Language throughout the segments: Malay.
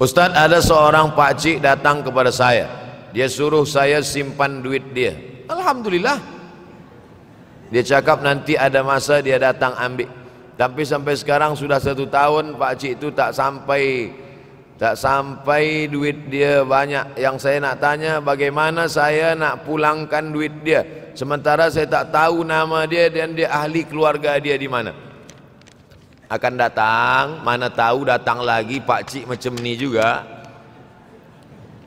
Ustaz ada seorang pakcik datang kepada saya Dia suruh saya simpan duit dia Alhamdulillah Dia cakap nanti ada masa dia datang ambil Tapi sampai sekarang sudah satu tahun pakcik itu tak sampai Tak sampai duit dia banyak Yang saya nak tanya bagaimana saya nak pulangkan duit dia Sementara saya tak tahu nama dia dan dia ahli keluarga dia di mana akan datang mana tahu datang lagi pak cik macam ni juga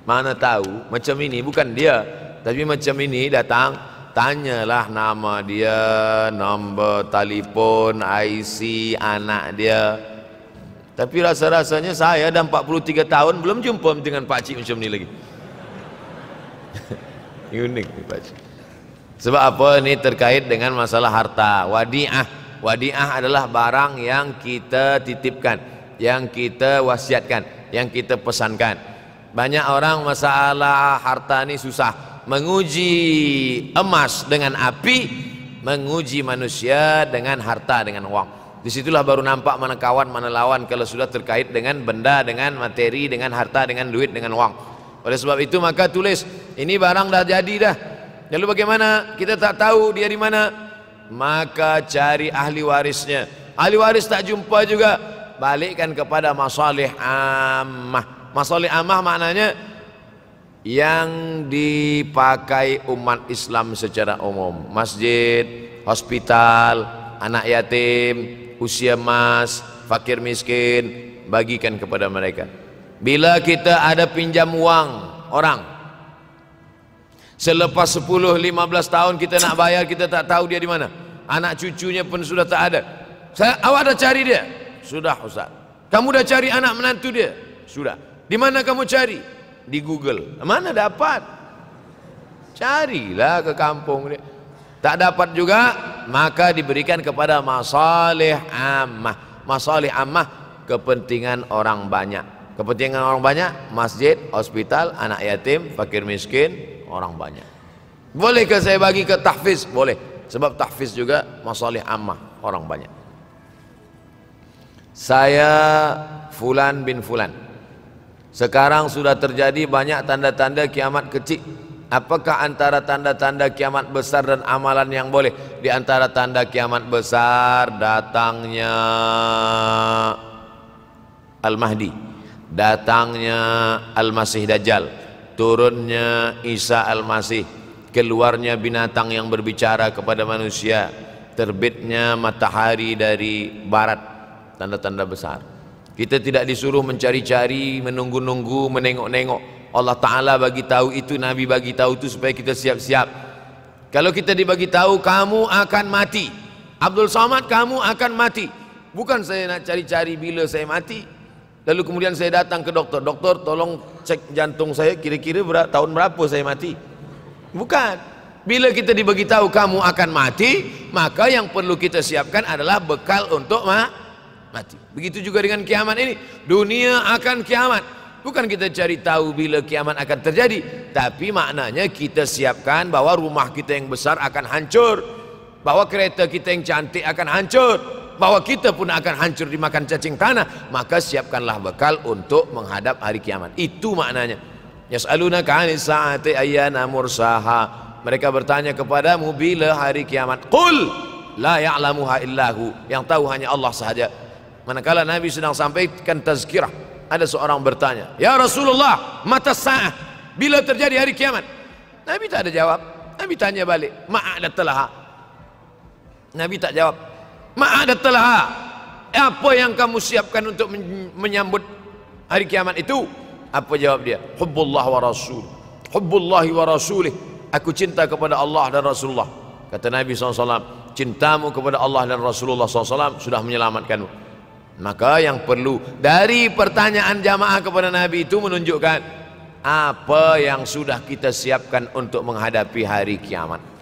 mana tahu macam ini bukan dia tapi macam ini datang tanyalah nama dia nombor telefon IC anak dia tapi rasa-rasanya saya dah 43 tahun belum jumpa dengan pak cik macam ni lagi unik pak cik sebab apa ni terkait dengan masalah harta wadiah Wadiah adalah barang yang kita titipkan, yang kita wasiatkan, yang kita pesankan. Banyak orang masalah harta ini susah. Menguji emas dengan api, menguji manusia dengan harta dengan uang. Disitulah baru nampak mana kawan, mana lawan kalau sudah terkait dengan benda, dengan materi, dengan harta, dengan duit, dengan uang. Oleh sebab itu maka tulis, ini barang dah jadi dah. Lalu bagaimana? Kita tak tahu dia di mana maka cari ahli warisnya ahli waris tak jumpa juga balikkan kepada masalih ammah masalih ammah maknanya yang dipakai umat Islam secara umum masjid, hospital, anak yatim, usia mas, fakir miskin bagikan kepada mereka bila kita ada pinjam uang orang selepas 10-15 tahun kita nak bayar kita tak tahu dia di mana anak cucunya pun sudah tak ada saya awak dah cari dia sudah Ustaz kamu dah cari anak menantu dia sudah di mana kamu cari di Google mana dapat carilah ke kampung dia tak dapat juga maka diberikan kepada masalih ammah masalih ammah kepentingan orang banyak kepentingan orang banyak masjid hospital anak yatim fakir miskin orang banyak bolehkah saya bagi ke tahfiz boleh sebab tahfiz juga masalih ammah orang banyak saya fulan bin fulan sekarang sudah terjadi banyak tanda-tanda kiamat kecil apakah antara tanda-tanda kiamat besar dan amalan yang boleh di antara tanda kiamat besar datangnya Al-Mahdi datangnya Al-Masih Dajjal turunnya Isa Al-Masih keluarnya binatang yang berbicara kepada manusia, terbitnya matahari dari barat, tanda-tanda besar. Kita tidak disuruh mencari-cari, menunggu-nunggu, menengok-nengok. Allah Taala bagi tahu itu, Nabi bagi tahu itu supaya kita siap-siap. Kalau kita dibagi tahu kamu akan mati. Abdul Somad kamu akan mati. Bukan saya nak cari-cari bila saya mati. Lalu kemudian saya datang ke doktor, "Doktor, tolong cek jantung saya kira-kira tahun berapa saya mati?" Bukan. Bila kita diberitahu kamu akan mati, maka yang perlu kita siapkan adalah bekal untuk ma mati. Begitu juga dengan kiamat ini. Dunia akan kiamat. Bukan kita cari tahu bila kiamat akan terjadi, tapi maknanya kita siapkan bahwa rumah kita yang besar akan hancur, bahwa kereta kita yang cantik akan hancur, bahwa kita pun akan hancur dimakan cacing tanah, maka siapkanlah bekal untuk menghadap hari kiamat. Itu maknanya. Yas'alunaka 'anil sa'ati ayyana mursaha. Mereka bertanya kepada Mu bila hari kiamat. Qul la ya'lamuha Haillahu Yang tahu hanya Allah sahaja. Manakala Nabi sedang sampaikan tazkirah, ada seorang bertanya, "Ya Rasulullah, mata sah bila terjadi hari kiamat?" Nabi tak ada jawab. Nabi tanya balik, "Ma'ada telah Nabi tak jawab. "Ma'ada telah Apa yang kamu siapkan untuk menyambut hari kiamat itu? Apa jawab dia? Hubbullah wa rasul. Hubbullahi wa rasulih. Aku cinta kepada Allah dan Rasulullah. Kata Nabi SAW, cintamu kepada Allah dan Rasulullah SAW sudah menyelamatkanmu. Maka yang perlu dari pertanyaan jamaah kepada Nabi itu menunjukkan apa yang sudah kita siapkan untuk menghadapi hari kiamat.